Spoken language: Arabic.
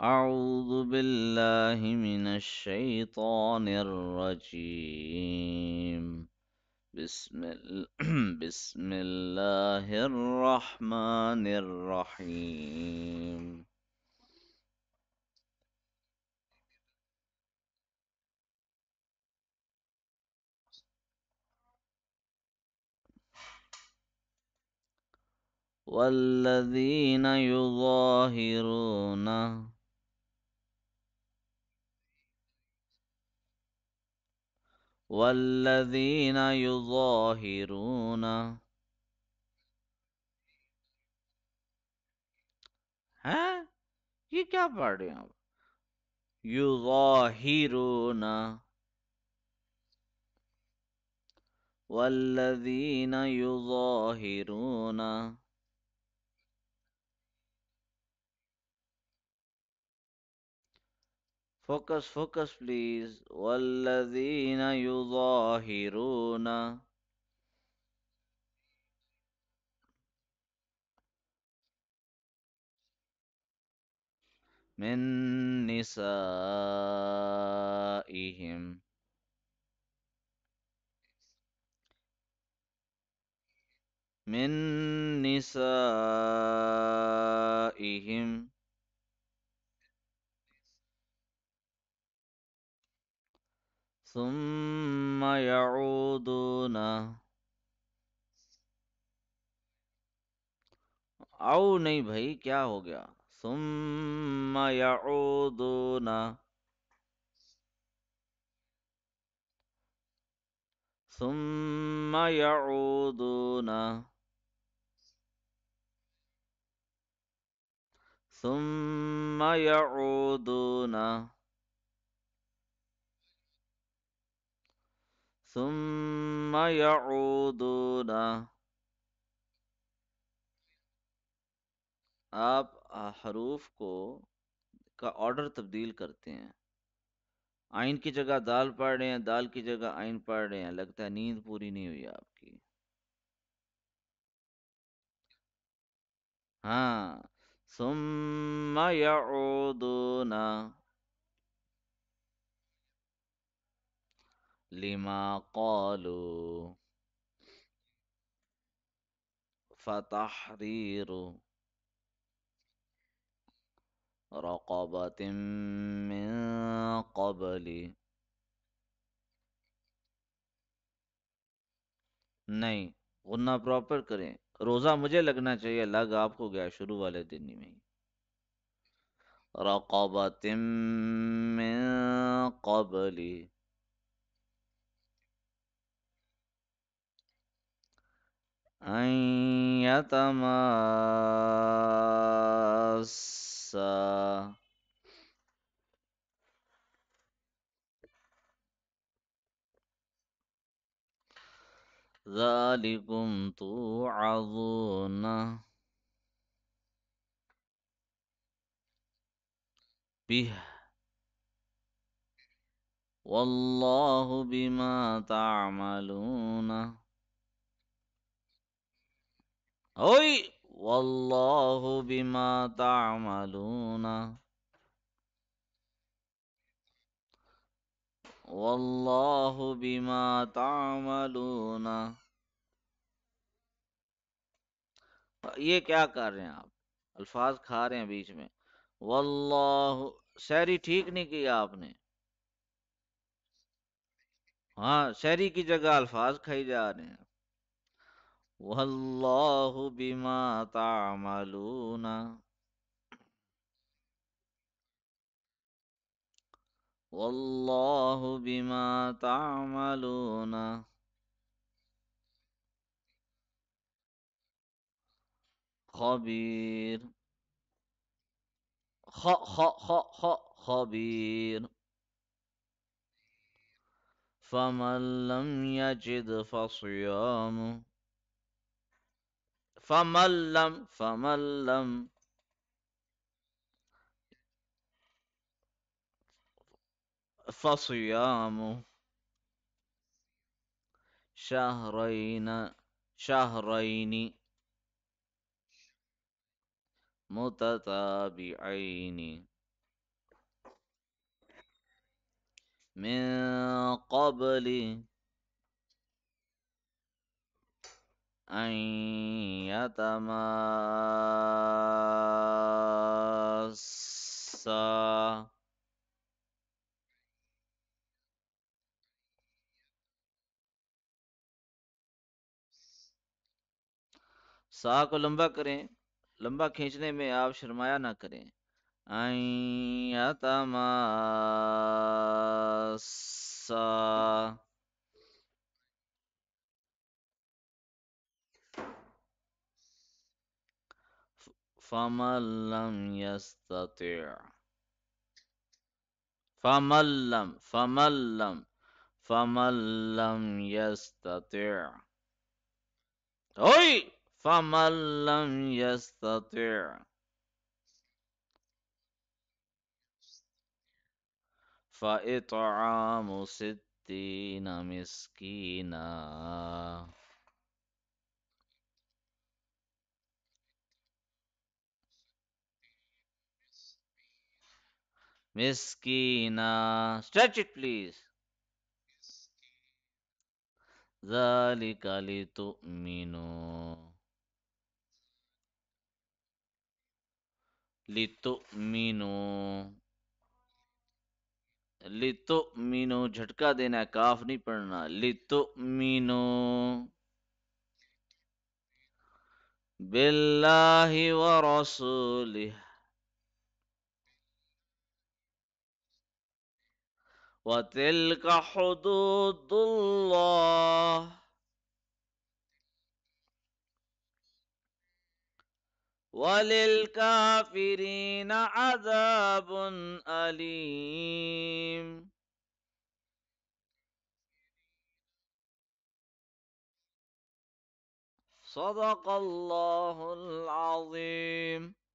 أعوذ بالله من الشيطان الرجيم بسم, ال... بسم الله الرحمن الرحيم والذين يظاهرونه والذين يظاهرون ها یہ کیا پڑھ رہے ہیں يظاهرون والذين يظاهرون Focus, focus, please. وَالَّذِينَ يُظَاهِرُونَ من نسائهم من نسائهم ثم يعودون आओ नहीं भाई क्या हो गया सुम याऊदून सुम याऊदून सुम याऊदून ثم یعودون آپ حروف کو کا آرڈر تبدیل کرتے ہیں آئین کی جگہ دال پڑھ رہے ہیں دال کی جگہ آئین پڑھ رہے ہیں لگتا ہے نیند پوری نہیں ہوئی آپ کی ہاں ثم یعودون لما قالوا فتحرير رقبة من قبل نہیں غنہ پراپر کریں روزہ مجھے لگنا چاہیے لگ آپ کو گیا شروع والے دن میں رقبت من قبلی أن يتماسا ذلكم توعظون به والله بما تعملون واللہ بما تعملون واللہ بما تعملون یہ کیا کر رہے ہیں آپ الفاظ کھا رہے ہیں بیچ میں واللہ شہری ٹھیک نہیں کیا آپ نے ہاں شہری کی جگہ الفاظ کھائی جا رہے ہیں والله بما تعملون والله بما تعملون خبير خ خ خ خ خبير فمن لم يجد فصيامه فمن لم فمن لم فصيام شهرين شهرين متتابعين من قبل سا کو لمبا کریں لمبا کھینچنے میں آپ شرمایا نہ کریں سا فمن لم يستطع فمن لم فمن لم فمن لم يستطع أي فمن لم يستطع فإطعام ستين مسكينا مسکینا اسٹریچ اٹ پلیز ذالک کالی تو مینو لیتو جھٹکا دینا ہے کاف نہیں پڑھنا لیتو مینو بلاہ وتلك حدود الله وللكافرين عذاب أليم صدق الله العظيم